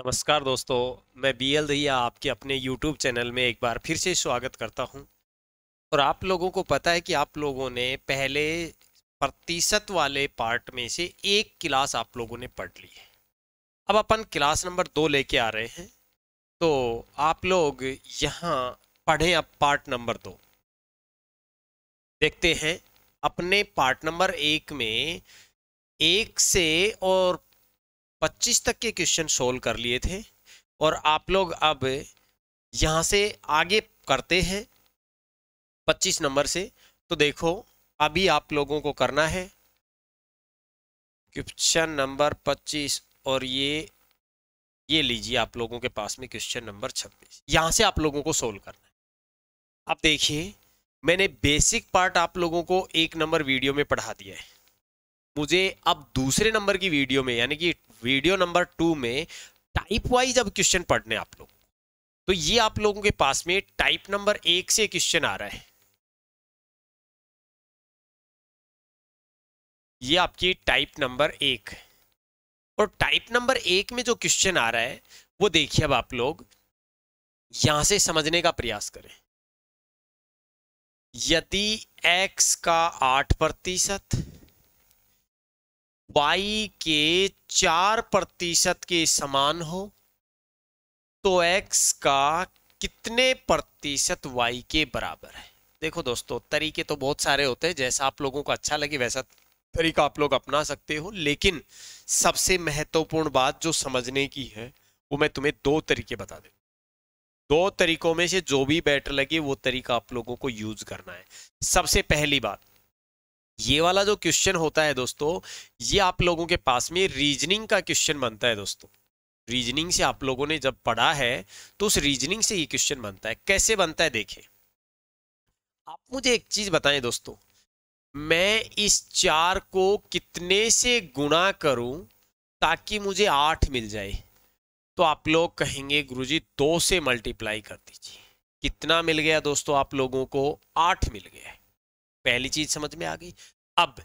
नमस्कार दोस्तों मैं बी एल दहिया आपके अपने यूट्यूब चैनल में एक बार फिर से स्वागत करता हूं और आप लोगों को पता है कि आप लोगों ने पहले प्रतिशत वाले पार्ट में से एक क्लास आप लोगों ने पढ़ ली है अब अपन क्लास नंबर दो लेके आ रहे हैं तो आप लोग यहाँ पढ़ें अब पार्ट नंबर दो देखते हैं अपने पार्ट नंबर एक में एक से और 25 तक के क्वेश्चन सोल्व कर लिए थे और आप लोग अब यहाँ से आगे करते हैं 25 नंबर से तो देखो अभी आप लोगों को करना है क्वेश्चन नंबर 25 और ये ये लीजिए आप लोगों के पास में क्वेश्चन नंबर 26 यहाँ से आप लोगों को सोल्व करना है अब देखिए मैंने बेसिक पार्ट आप लोगों को एक नंबर वीडियो में पढ़ा दिया है मुझे अब दूसरे नंबर की वीडियो में यानी कि वीडियो नंबर टू में टाइप वाइज अब क्वेश्चन पढ़ने आप लोग तो ये आप लोगों के पास में टाइप नंबर एक से क्वेश्चन आ रहा है ये आपकी टाइप नंबर एक और टाइप नंबर एक में जो क्वेश्चन आ रहा है वो देखिए अब आप लोग यहां से समझने का प्रयास करें यदि x का आठ प्रतिशत वाई के चार प्रतिशत के समान हो तो एक्स का कितने प्रतिशत वाई के बराबर है देखो दोस्तों तरीके तो बहुत सारे होते हैं जैसा आप लोगों को अच्छा लगे वैसा तरीका आप लोग अपना सकते हो लेकिन सबसे महत्वपूर्ण बात जो समझने की है वो मैं तुम्हें दो तरीके बता दें दो तरीकों में से जो भी बेटर लगे वो तरीका आप लोगों को यूज करना है सबसे पहली बात ये वाला जो क्वेश्चन होता है दोस्तों ये आप लोगों के पास में रीजनिंग का क्वेश्चन बनता है दोस्तों रीजनिंग से आप लोगों ने जब पढ़ा है तो उस रीजनिंग से ये क्वेश्चन बनता है कैसे बनता है देखें आप मुझे एक चीज बताएं दोस्तों मैं इस चार को कितने से गुणा करूं ताकि मुझे आठ मिल जाए तो आप लोग कहेंगे गुरुजी दो से मल्टीप्लाई कर दीजिए कितना मिल गया दोस्तों आप लोगों को आठ मिल गया पहली चीज समझ में आ गई अब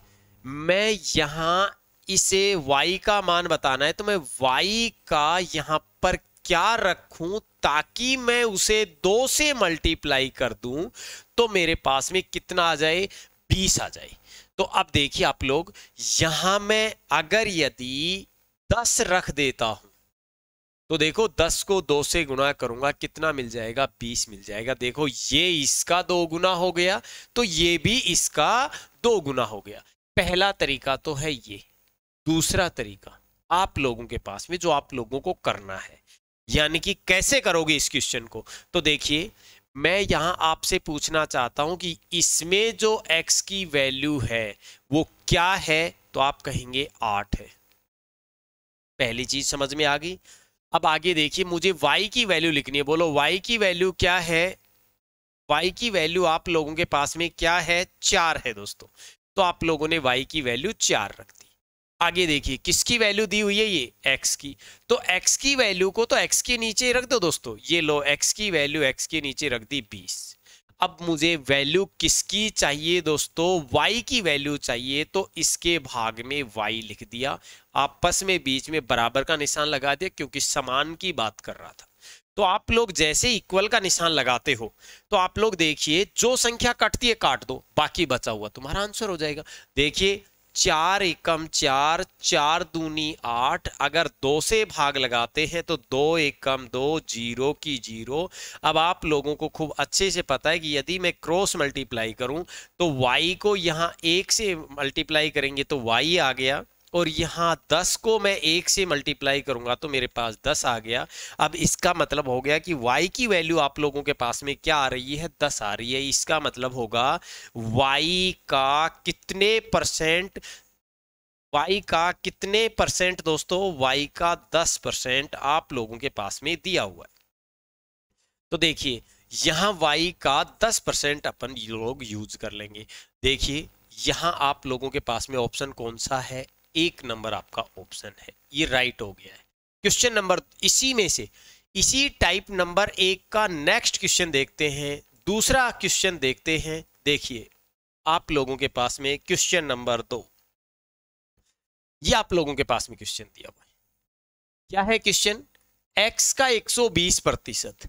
मैं यहां इसे y का मान बताना है तो मैं y का यहां पर क्या रखूं ताकि मैं उसे दो से मल्टीप्लाई कर दूं तो मेरे पास में कितना आ जाए बीस आ जाए तो अब देखिए आप लोग यहां मैं अगर यदि दस रख देता हूं तो देखो दस को दो से गुणा करूंगा कितना मिल जाएगा बीस मिल जाएगा देखो ये इसका दो गुना हो गया तो ये भी इसका दो गुना हो गया पहला तरीका तो है ये दूसरा तरीका आप लोगों के पास में जो आप लोगों को करना है यानी कि कैसे करोगे इस क्वेश्चन को तो देखिए मैं यहां आपसे पूछना चाहता हूं कि इसमें जो x की वैल्यू है वो क्या है तो आप कहेंगे आठ है पहली चीज समझ में आ गई अब आगे देखिए मुझे y की वैल्यू लिखनी है बोलो y की वैल्यू क्या है y की वैल्यू आप लोगों के पास में क्या है चार है दोस्तों तो आप लोगों ने y की वैल्यू चार रख दी आगे देखिए किसकी वैल्यू दी हुई है ये x की तो x की वैल्यू को तो x के नीचे रख दो दोस्तों ये लो x की वैल्यू x के नीचे रख दी बीस अब मुझे वैल्यू किसकी चाहिए दोस्तों y की वैल्यू चाहिए तो इसके भाग में y लिख दिया आपस में बीच में बराबर का निशान लगा दिया क्योंकि समान की बात कर रहा था तो आप लोग जैसे इक्वल का निशान लगाते हो तो आप लोग देखिए जो संख्या कटती है काट दो बाकी बचा हुआ तुम्हारा आंसर हो जाएगा देखिए चार एकम चार चार दूनी आठ अगर दो से भाग लगाते हैं तो दो एकम दो जीरो की जीरो अब आप लोगों को खूब अच्छे से पता है कि यदि मैं क्रॉस मल्टीप्लाई करूं तो y को यहां एक से मल्टीप्लाई करेंगे तो y आ गया और यहाँ दस को मैं एक से मल्टीप्लाई करूंगा तो मेरे पास दस आ गया अब इसका मतलब हो गया कि y की वैल्यू आप लोगों के पास में क्या आ रही है दस आ रही है इसका मतलब होगा y का कितने परसेंट y का कितने परसेंट दोस्तों y का दस परसेंट आप लोगों के पास में दिया हुआ है तो देखिए यहाँ y का दस परसेंट अपन लोग यूज कर लेंगे देखिए यहाँ आप लोगों के पास में ऑप्शन कौन सा है एक नंबर आपका ऑप्शन है ये राइट हो गया है क्वेश्चन नंबर इसी में से इसी टाइप नंबर एक का नेक्स्ट क्वेश्चन देखते हैं दूसरा क्वेश्चन देखते हैं देखिए आप लोगों के पास में क्वेश्चन नंबर दो ये आप लोगों के पास में क्वेश्चन दिया हुआ है क्या है क्वेश्चन एक्स का 120 प्रतिशत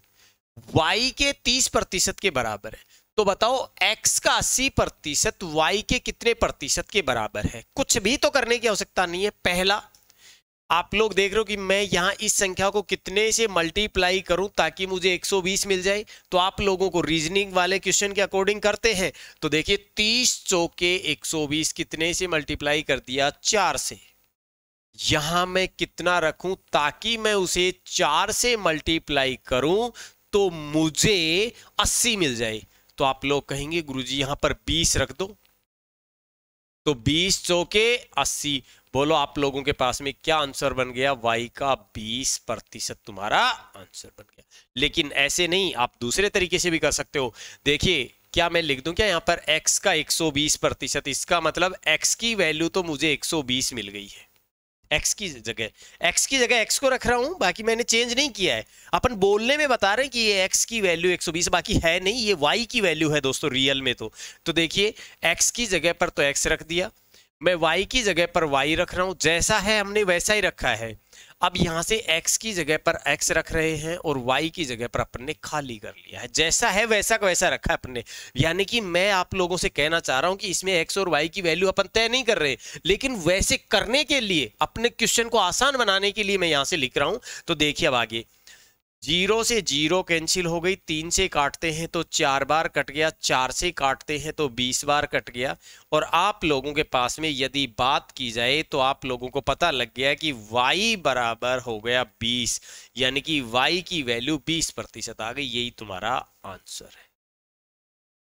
वाई के 30 प्रतिशत के बराबर है तो बताओ x का 80 प्रतिशत वाई के कितने प्रतिशत के बराबर है कुछ भी तो करने की आवश्यकता नहीं है पहला आप लोग देख रहे हो कि मैं यहां इस संख्या को कितने से मल्टीप्लाई करूं ताकि मुझे 120 मिल जाए तो आप लोगों को रीजनिंग वाले क्वेश्चन के अकॉर्डिंग करते हैं तो देखिए 30 चौके 120 कितने से मल्टीप्लाई कर दिया चार से यहां मैं कितना रखूं ताकि मैं उसे चार से मल्टीप्लाई करूं तो मुझे अस्सी मिल जाए तो आप लोग कहेंगे गुरुजी यहां पर 20 रख दो तो 20 चौके 80 बोलो आप लोगों के पास में क्या आंसर बन गया वाई का 20 प्रतिशत तुम्हारा आंसर बन गया लेकिन ऐसे नहीं आप दूसरे तरीके से भी कर सकते हो देखिए क्या मैं लिख दूं क्या यहाँ पर x का 120 प्रतिशत इसका मतलब x की वैल्यू तो मुझे 120 मिल गई है एक्स की जगह एक्स की जगह एक्स को रख रहा हूँ बाकी मैंने चेंज नहीं किया है अपन बोलने में बता रहे हैं कि ये एक्स की वैल्यू 120 बाकी है नहीं ये वाई की वैल्यू है दोस्तों रियल में तो तो देखिए एक्स की जगह पर तो एक्स रख दिया मैं वाई की जगह पर वाई रख रहा हूँ जैसा है हमने वैसा ही रखा है अब यहाँ से x की जगह पर x रख रहे हैं और y की जगह पर अपन ने खाली कर लिया है जैसा है वैसा का वैसा रखा है अपन ने यानी कि मैं आप लोगों से कहना चाह रहा हूँ कि इसमें x और y की वैल्यू अपन तय नहीं कर रहे लेकिन वैसे करने के लिए अपने क्वेश्चन को आसान बनाने के लिए मैं यहाँ से लिख रहा हूँ तो देखिए अब आगे जीरो से जीरो कैंसिल हो गई तीन से काटते हैं तो चार बार कट गया चार से काटते हैं तो बीस बार कट गया और आप लोगों के पास में यदि बात की जाए तो आप लोगों को पता लग गया कि y बराबर हो गया बीस यानी कि y की वैल्यू बीस प्रतिशत आ गई यही तुम्हारा आंसर है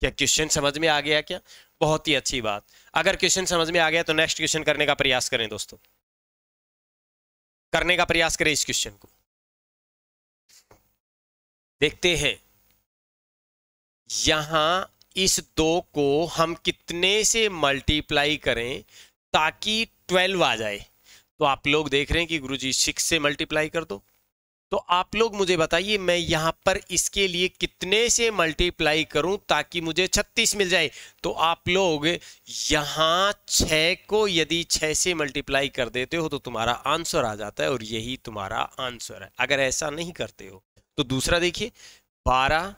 क्या क्वेश्चन समझ में आ गया क्या बहुत ही अच्छी बात अगर क्वेश्चन समझ में आ गया तो नेक्स्ट क्वेश्चन करने का प्रयास करें दोस्तों करने का प्रयास करें इस क्वेश्चन को देखते हैं यहां इस दो को हम कितने से मल्टीप्लाई करें ताकि ट्वेल्व आ जाए तो आप लोग देख रहे हैं कि गुरुजी सिक्स से मल्टीप्लाई कर दो तो आप लोग मुझे बताइए मैं यहां पर इसके लिए कितने से मल्टीप्लाई करूं ताकि मुझे 36 मिल जाए तो आप लोग यहां 6 को यदि 6 से मल्टीप्लाई कर देते हो तो तुम्हारा आंसर आ जाता है और यही तुम्हारा आंसर है अगर ऐसा नहीं करते हो तो दूसरा देखिए बारह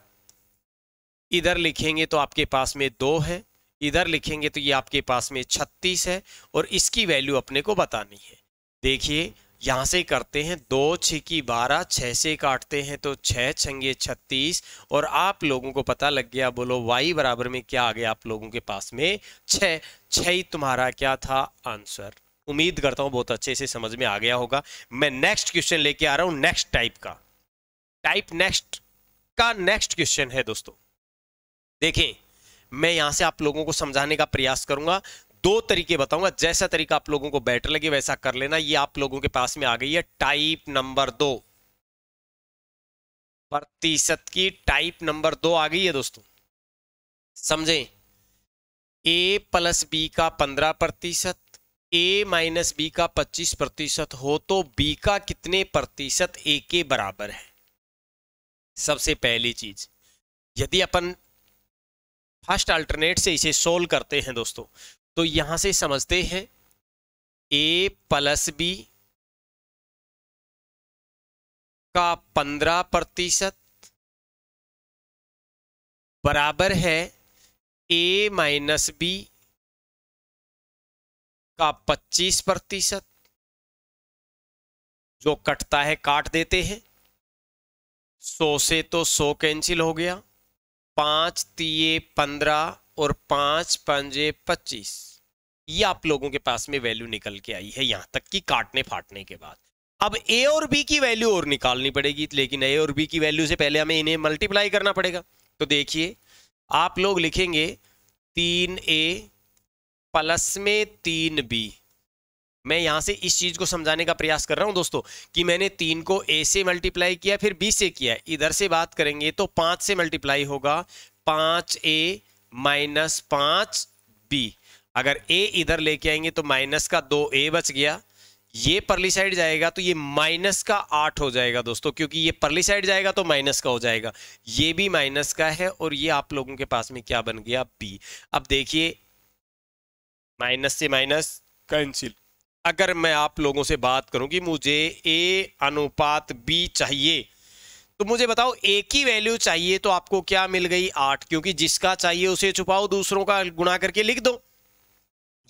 इधर लिखेंगे तो आपके पास में दो है इधर लिखेंगे तो ये आपके पास में छत्तीस है और इसकी वैल्यू अपने को बतानी है देखिए यहाँ से करते हैं दो छः की बारह छः से काटते हैं तो छः छंगे छत्तीस और आप लोगों को पता लग गया बोलो वाई बराबर में क्या आ गया आप लोगों के पास में छः छः ही तुम्हारा क्या था आंसर उम्मीद करता हूँ बहुत अच्छे से समझ में आ गया होगा मैं नेक्स्ट क्वेश्चन लेके आ रहा हूँ नेक्स्ट टाइप का टाइप नेक्स्ट का नेक्स्ट क्वेश्चन है दोस्तों देखें मैं यहां से आप लोगों को समझाने का प्रयास करूंगा दो तरीके बताऊंगा जैसा तरीका आप लोगों को बेटर लगे वैसा कर लेना ये आप लोगों के पास में आ गई है टाइप नंबर दो प्रतिशत की टाइप नंबर दो आ गई है दोस्तों समझे ए प्लस बी का पंद्रह प्रतिशत ए माइनस बी का पच्चीस प्रतिशत हो तो बी का कितने प्रतिशत ए के बराबर है सबसे पहली चीज यदि अपन फर्स्ट अल्टरनेट से इसे सोल्व करते हैं दोस्तों तो यहां से समझते हैं ए प्लस बी का पंद्रह प्रतिशत बराबर है ए माइनस बी का पच्चीस प्रतिशत जो कटता है काट देते हैं सौ से तो सौ कैंसिल हो गया पाँच तीये पंद्रह और पाँच पंजे पच्चीस ये आप लोगों के पास में वैल्यू निकल के आई है यहाँ तक कि काटने फाटने के बाद अब ए और बी की वैल्यू और निकालनी पड़ेगी लेकिन ए और बी की वैल्यू से पहले हमें इन्हें मल्टीप्लाई करना पड़ेगा तो देखिए आप लोग लिखेंगे तीन ए प्लस में तीन बी मैं यहां से इस चीज़ को समझाने का प्रयास कर रहा हूं दोस्तों कि मैंने तीन को ए से मल्टीप्लाई किया फिर बी से किया इधर से बात करेंगे तो पांच से मल्टीप्लाई होगा पांच ए माइनस पांच बी अगर ए इधर लेके आएंगे तो माइनस का दो ए बच गया ये परली साइड जाएगा तो ये माइनस का आठ हो जाएगा दोस्तों क्योंकि ये परली साइड जाएगा तो माइनस का हो जाएगा ये भी माइनस का है और ये आप लोगों के पास में क्या बन गया बी अब देखिए माइनस से माइनस कैंसिल अगर मैं आप लोगों से बात करूं कि मुझे ए अनुपात बी चाहिए तो मुझे बताओ ए की वैल्यू चाहिए तो आपको क्या मिल गई आठ क्योंकि जिसका चाहिए उसे छुपाओ दूसरों का गुणा करके लिख दो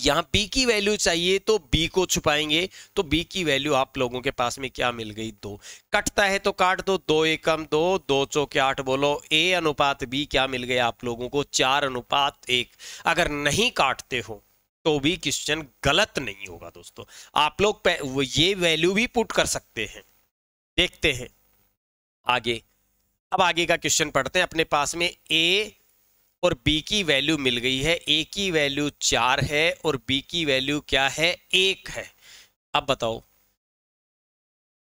यहां बी की वैल्यू चाहिए तो बी को छुपाएंगे तो बी की वैल्यू आप लोगों के पास में क्या मिल गई दो कटता है तो काट दो दो एकम दो दो चौके आठ बोलो ए अनुपात बी क्या मिल गया आप लोगों को चार अनुपात एक अगर नहीं काटते हो तो भी क्वेश्चन गलत नहीं होगा दोस्तों आप लोग ये वैल्यू भी पुट कर सकते हैं देखते हैं आगे अब आगे का क्वेश्चन पढ़ते हैं अपने पास में ए और बी की वैल्यू मिल गई है ए की वैल्यू चार है और बी की वैल्यू क्या है एक है अब बताओ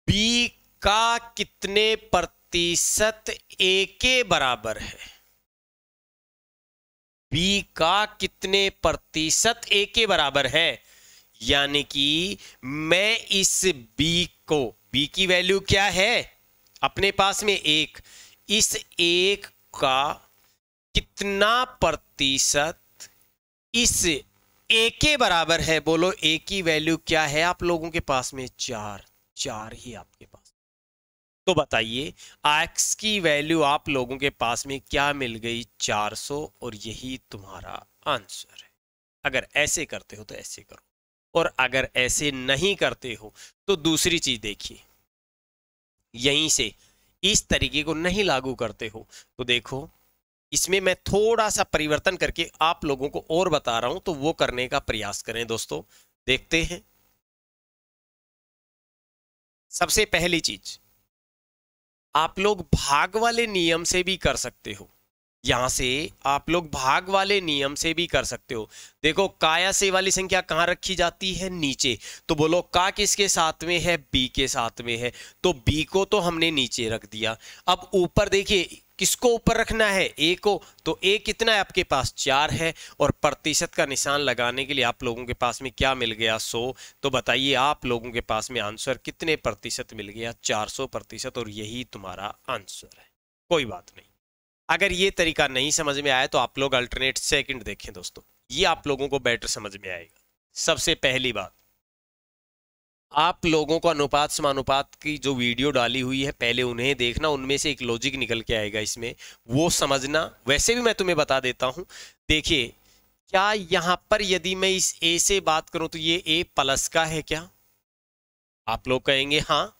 बी का कितने प्रतिशत ए के बराबर है बी का कितने प्रतिशत ए के बराबर है यानी कि मैं इस बी को बी की वैल्यू क्या है अपने पास में एक इस एक का कितना प्रतिशत इस ए के बराबर है बोलो ए की वैल्यू क्या है आप लोगों के पास में चार चार ही आपके पास तो बताइए एक्स की वैल्यू आप लोगों के पास में क्या मिल गई 400 और यही तुम्हारा आंसर है अगर ऐसे करते हो तो ऐसे करो और अगर ऐसे नहीं करते हो तो दूसरी चीज देखिए यहीं से इस तरीके को नहीं लागू करते हो तो देखो इसमें मैं थोड़ा सा परिवर्तन करके आप लोगों को और बता रहा हूं तो वो करने का प्रयास करें दोस्तों देखते हैं सबसे पहली चीज आप लोग भाग वाले नियम से भी कर सकते हो यहां से आप लोग भाग वाले नियम से भी कर सकते हो देखो काया से वाली संख्या कहां रखी जाती है नीचे तो बोलो का किसके साथ में है बी के साथ में है तो बी को तो हमने नीचे रख दिया अब ऊपर देखिए किसको ऊपर रखना है ए को तो ए कितना है आपके पास चार है और प्रतिशत का निशान लगाने के लिए आप लोगों के पास में क्या मिल गया सो तो बताइए आप लोगों के पास में आंसर कितने प्रतिशत मिल गया चार सौ प्रतिशत और यही तुम्हारा आंसर है कोई बात नहीं अगर ये तरीका नहीं समझ में आया तो आप लोग अल्टरनेट सेकेंड देखें दोस्तों ये आप लोगों को बेटर समझ में आएगा सबसे पहली बात आप लोगों को अनुपात समानुपात की जो वीडियो डाली हुई है पहले उन्हें देखना उनमें से एक लॉजिक निकल के आएगा इसमें वो समझना वैसे भी मैं तुम्हें बता देता हूं देखिए क्या यहां पर यदि मैं इस ए से बात करूं तो ये ए प्लस का है क्या आप लोग कहेंगे हाँ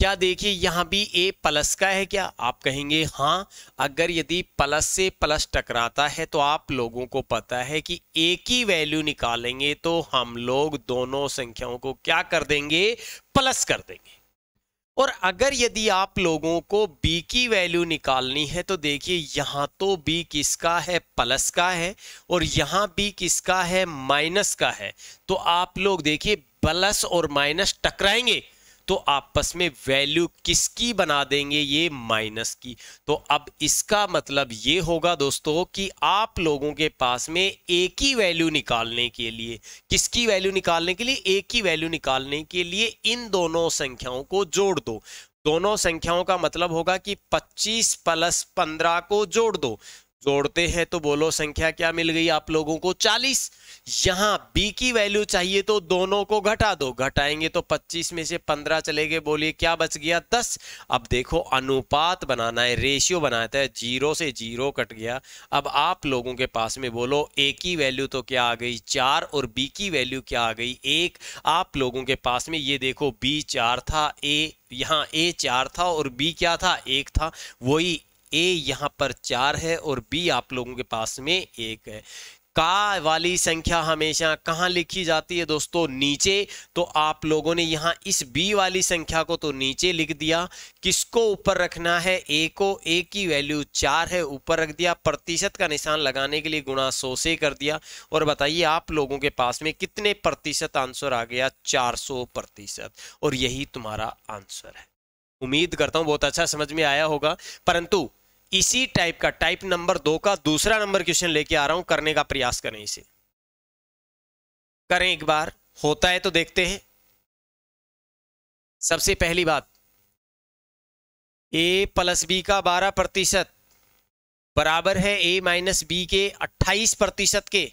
क्या देखिए यहाँ भी ए प्लस का है क्या आप कहेंगे हाँ अगर यदि प्लस से प्लस टकराता है तो आप लोगों को पता है कि ए की वैल्यू निकालेंगे तो हम लोग दोनों संख्याओं को क्या कर देंगे प्लस कर देंगे और अगर यदि आप लोगों को b की वैल्यू निकालनी है तो देखिए यहाँ तो b किसका है प्लस का है और यहाँ b किसका है माइनस का है तो आप लोग देखिए प्लस और माइनस टकराएंगे तो आपस में वैल्यू किसकी बना देंगे ये माइनस की तो अब इसका मतलब ये होगा दोस्तों कि आप लोगों के पास में एक ही वैल्यू निकालने के लिए किसकी वैल्यू निकालने के लिए एक ही वैल्यू निकालने के लिए इन दोनों संख्याओं को जोड़ दो दोनों संख्याओं का मतलब होगा कि 25 प्लस 15 को जोड़ दो जोड़ते हैं तो बोलो संख्या क्या मिल गई आप लोगों को 40 यहां b की वैल्यू चाहिए तो दोनों को घटा दो घटाएंगे तो 25 में से 15 चले गए बोलिए क्या बच गया 10 अब देखो अनुपात बनाना है रेशियो बनाता है जीरो से जीरो कट गया अब आप लोगों के पास में बोलो a की वैल्यू तो क्या आ गई चार और b की वैल्यू क्या आ गई एक आप लोगों के पास में ये देखो बी चार था ए यहाँ ए चार था और बी क्या था एक था वही ए यहाँ पर चार है और बी आप लोगों के पास में एक है का वाली संख्या हमेशा कहाँ लिखी जाती है दोस्तों नीचे तो आप लोगों ने यहाँ इस बी वाली संख्या को तो नीचे लिख दिया किसको ऊपर रखना है ए को ए की वैल्यू चार है ऊपर रख दिया प्रतिशत का निशान लगाने के लिए गुणा सौ से कर दिया और बताइए आप लोगों के पास में कितने प्रतिशत आंसर आ गया चार सौ प्रतिशत और यही तुम्हारा आंसर है उम्मीद करता हूं बहुत अच्छा समझ में आया होगा परंतु इसी टाइप का टाइप नंबर दो का दूसरा नंबर क्वेश्चन लेके आ रहा हूं करने का प्रयास करें इसे करें एक बार होता है तो देखते हैं सबसे पहली बात ए प्लस बी का बारह प्रतिशत बराबर है ए माइनस बी के अट्ठाईस प्रतिशत के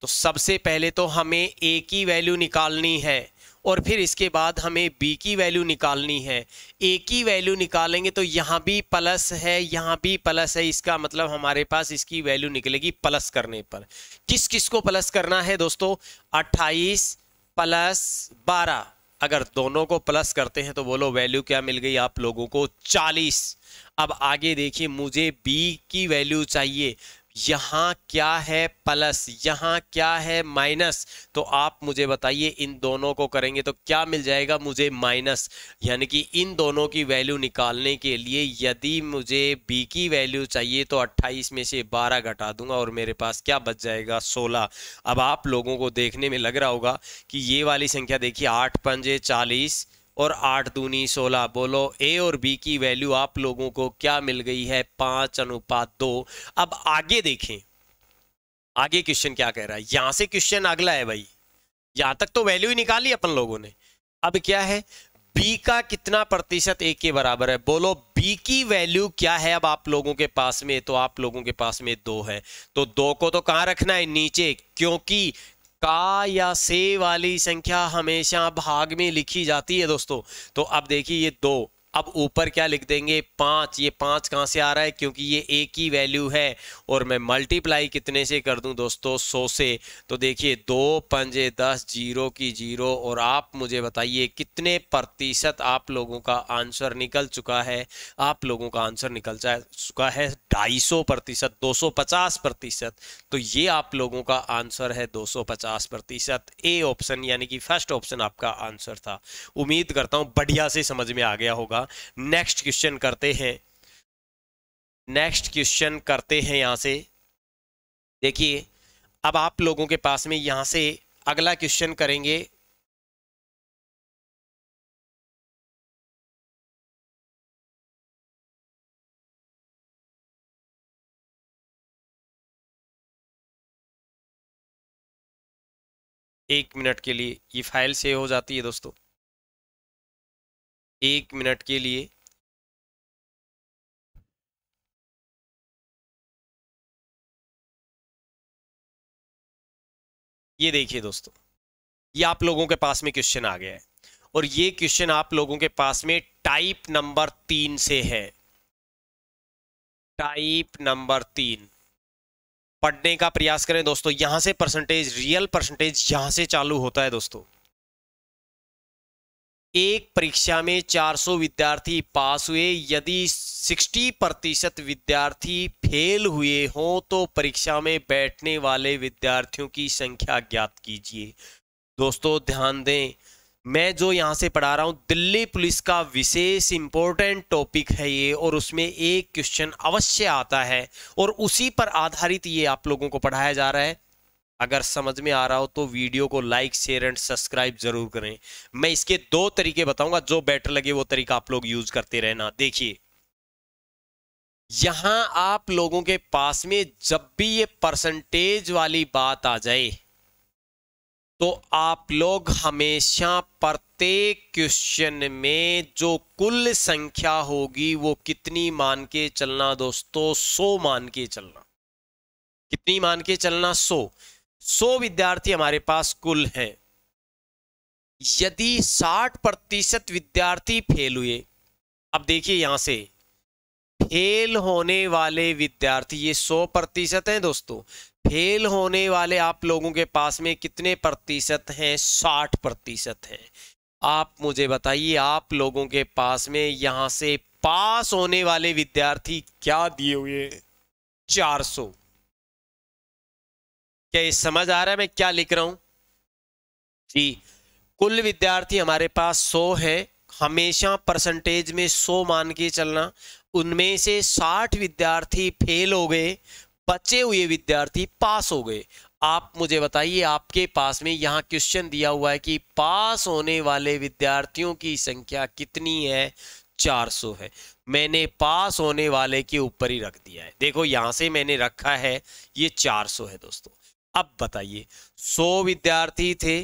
तो सबसे पहले तो हमें ए की वैल्यू निकालनी है और फिर इसके बाद हमें बी की वैल्यू निकालनी है a की वैल्यू निकालेंगे तो यहाँ भी प्लस है यहाँ भी प्लस है इसका मतलब हमारे पास इसकी वैल्यू निकलेगी प्लस करने पर किस किस को प्लस करना है दोस्तों अट्ठाईस प्लस बारह अगर दोनों को प्लस करते हैं तो बोलो वैल्यू क्या मिल गई आप लोगों को 40 अब आगे देखिए मुझे बी की वैल्यू चाहिए यहाँ क्या है प्लस यहाँ क्या है माइनस तो आप मुझे बताइए इन दोनों को करेंगे तो क्या मिल जाएगा मुझे माइनस यानी कि इन दोनों की वैल्यू निकालने के लिए यदि मुझे बी की वैल्यू चाहिए तो 28 में से 12 घटा दूंगा और मेरे पास क्या बच जाएगा 16 अब आप लोगों को देखने में लग रहा होगा कि ये वाली संख्या देखिए आठ पंजे चालीस और आठ दूनी सोलह बोलो ए और बी की वैल्यू आप लोगों को क्या मिल गई है पांच अनुपात दो अब आगे देखें आगे क्वेश्चन क्या कह रहा है यहां से क्वेश्चन अगला है भाई यहां तक तो वैल्यू ही निकाली अपन लोगों ने अब क्या है बी का कितना प्रतिशत ए के बराबर है बोलो बी की वैल्यू क्या है अब आप लोगों के पास में तो आप लोगों के पास में दो है तो दो को तो कहां रखना है नीचे क्योंकि का या से वाली संख्या हमेशा भाग में लिखी जाती है दोस्तों तो अब देखिए ये दो अब ऊपर क्या लिख देंगे पाँच ये पाँच कहाँ से आ रहा है क्योंकि ये एक ही वैल्यू है और मैं मल्टीप्लाई कितने से कर दूं दोस्तों सौ से तो देखिए दो पंजे दस जीरो की जीरो और आप मुझे बताइए कितने प्रतिशत आप लोगों का आंसर निकल चुका है आप लोगों का आंसर निकल चुका है ढाई सौ प्रतिशत दो सौ पचास प्रतिशत तो ये आप लोगों का आंसर है दो सौ पचास प्रतिशत ए ऑप्शन यानी कि फर्स्ट ऑप्शन आपका आंसर था उम्मीद करता हूँ बढ़िया से समझ में आ गया होगा नेक्स्ट क्वेश्चन करते हैं नेक्स्ट क्वेश्चन करते हैं यहाँ से देखिए अब आप लोगों के पास में यहाँ से अगला क्वेश्चन करेंगे एक मिनट के लिए ये फाइल सेव हो जाती है दोस्तों एक मिनट के लिए ये देखिए दोस्तों ये आप लोगों के पास में क्वेश्चन आ गया है और ये क्वेश्चन आप लोगों के पास में टाइप नंबर तीन से है टाइप नंबर तीन पढ़ने का प्रयास करें दोस्तों यहां से परसेंटेज रियल परसेंटेज यहां से चालू होता है दोस्तों एक परीक्षा में 400 विद्यार्थी पास हुए यदि 60 प्रतिशत विद्यार्थी फेल हुए हों तो परीक्षा में बैठने वाले विद्यार्थियों की संख्या ज्ञात कीजिए दोस्तों ध्यान दें मैं जो यहाँ से पढ़ा रहा हूँ दिल्ली पुलिस का विशेष इम्पोर्टेंट टॉपिक है ये और उसमें एक क्वेश्चन अवश्य आता है और उसी पर आधारित ये आप लोगों को पढ़ाया जा रहा है अगर समझ में आ रहा हो तो वीडियो को लाइक शेयर एंड सब्सक्राइब जरूर करें मैं इसके दो तरीके बताऊंगा जो बेटर लगे वो तरीका आप लोग यूज करते रहना देखिए यहां आप लोगों के पास में जब भी ये परसेंटेज वाली बात आ जाए तो आप लोग हमेशा प्रत्येक क्वेश्चन में जो कुल संख्या होगी वो कितनी मान के चलना दोस्तों सो मान के चलना कितनी मान के चलना सो सौ विद्यार्थी हमारे पास कुल हैं यदि 60 प्रतिशत विद्यार्थी फेल हुए अब देखिए यहां से फेल होने वाले विद्यार्थी ये 100 प्रतिशत है दोस्तों फेल होने वाले आप लोगों के पास में कितने प्रतिशत हैं 60 प्रतिशत है आप मुझे बताइए आप लोगों के पास में यहां से पास होने वाले विद्यार्थी क्या दिए हुए 400 क्या ये समझ आ रहा है मैं क्या लिख रहा हूं जी कुल विद्यार्थी हमारे पास सौ है हमेशा परसेंटेज में सौ मान के चलना उनमें से साठ विद्यार्थी फेल हो गए बचे हुए विद्यार्थी पास हो गए आप मुझे बताइए आपके पास में यहाँ क्वेश्चन दिया हुआ है कि पास होने वाले विद्यार्थियों की संख्या कितनी है 400 है मैंने पास होने वाले के ऊपर ही रख दिया है देखो यहां से मैंने रखा है ये 400 है दोस्तों अब बताइए सौ विद्यार्थी थे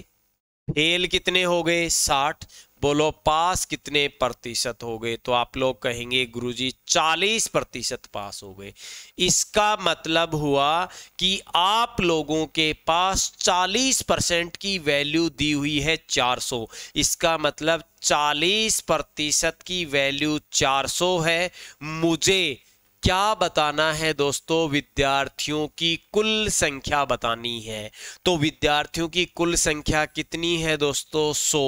फेल कितने हो गए साठ बोलो पास कितने प्रतिशत हो गए तो आप लोग कहेंगे गुरुजी चालीस प्रतिशत पास हो गए इसका मतलब हुआ कि आप लोगों के पास चालीस परसेंट की वैल्यू दी हुई है चार सौ इसका मतलब चालीस प्रतिशत की वैल्यू चार सौ है मुझे क्या बताना है दोस्तों विद्यार्थियों की कुल संख्या बतानी है तो विद्यार्थियों की कुल संख्या कितनी है दोस्तों 100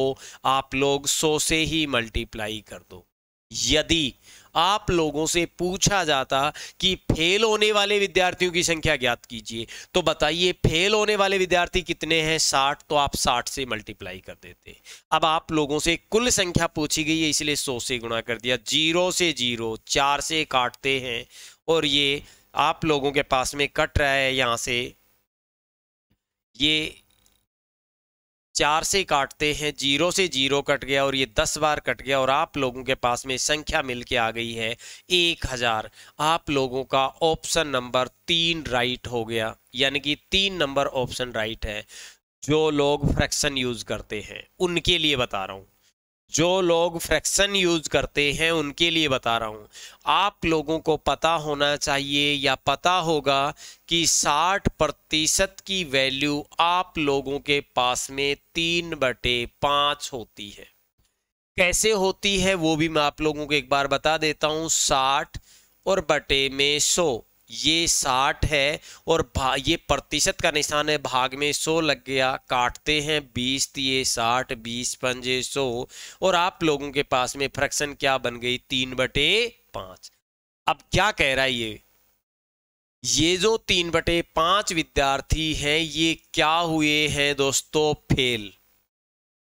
आप लोग 100 से ही मल्टीप्लाई कर दो यदि आप लोगों से पूछा जाता कि फेल होने वाले विद्यार्थियों की संख्या ज्ञात कीजिए तो बताइए फेल होने वाले विद्यार्थी कितने हैं साठ तो आप साठ से मल्टीप्लाई कर देते अब आप लोगों से कुल संख्या पूछी गई है इसलिए सौ से गुणा कर दिया जीरो से जीरो चार से काटते हैं और ये आप लोगों के पास में कट रहा है यहाँ से ये चार से काटते हैं जीरो से जीरो कट गया और ये दस बार कट गया और आप लोगों के पास में संख्या मिल के आ गई है एक हजार आप लोगों का ऑप्शन नंबर तीन राइट हो गया यानी कि तीन नंबर ऑप्शन राइट है जो लोग फ्रैक्शन यूज करते हैं उनके लिए बता रहा हूं जो लोग फ्रैक्शन यूज करते हैं उनके लिए बता रहा हूँ आप लोगों को पता होना चाहिए या पता होगा कि 60 प्रतिशत की वैल्यू आप लोगों के पास में तीन बटे पाँच होती है कैसे होती है वो भी मैं आप लोगों को एक बार बता देता हूँ 60 और बटे में 100 ये साठ है और ये प्रतिशत का निशान है भाग में सौ लग गया काटते हैं बीस तीय तो साठ बीस पंजे सौ और आप लोगों के पास में फ्रैक्शन क्या बन गई तीन बटे पांच अब क्या कह रहा है ये ये जो तीन बटे पांच विद्यार्थी हैं ये क्या हुए हैं दोस्तों फेल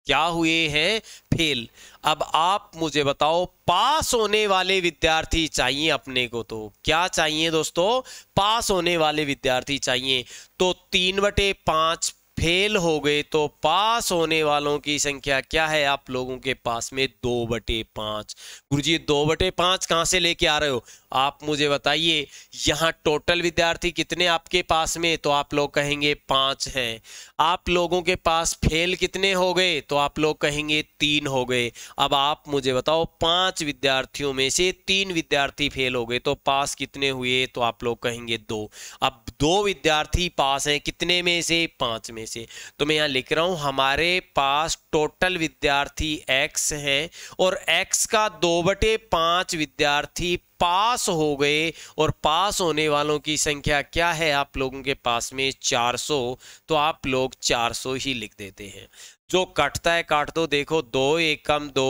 क्या हुए हैं फेल अब आप मुझे बताओ पास होने वाले विद्यार्थी चाहिए अपने को तो क्या चाहिए दोस्तों पास होने वाले विद्यार्थी चाहिए तो तीन बटे पांच फेल हो गए तो पास होने वालों की संख्या क्या है आप लोगों के पास में दो बटे पांच गुरु जी दो बटे पांच कहां से लेके आ रहे हो आप मुझे बताइए यहाँ टोटल विद्यार्थी कितने आपके पास में तो आप लोग कहेंगे पांच हैं आप लोगों के पास फेल कितने हो गए तो आप लोग कहेंगे तीन हो गए अब आप मुझे बताओ पांच विद्यार्थियों में से तीन विद्यार्थी फेल हो गए तो पास कितने हुए तो आप लोग कहेंगे दो अब दो विद्यार्थी पास हैं कितने में से पांच में में से तो मैं यहाँ लिख रहा हूँ हमारे पास टोटल विद्यार्थी एक्स हैं और एक्स का दो बटे पाँच विद्यार्थी पास हो गए और पास होने वालों की संख्या क्या है आप लोगों के पास में 400 तो आप लोग 400 ही लिख देते हैं जो कटता है काट दो देखो दो एक कम दो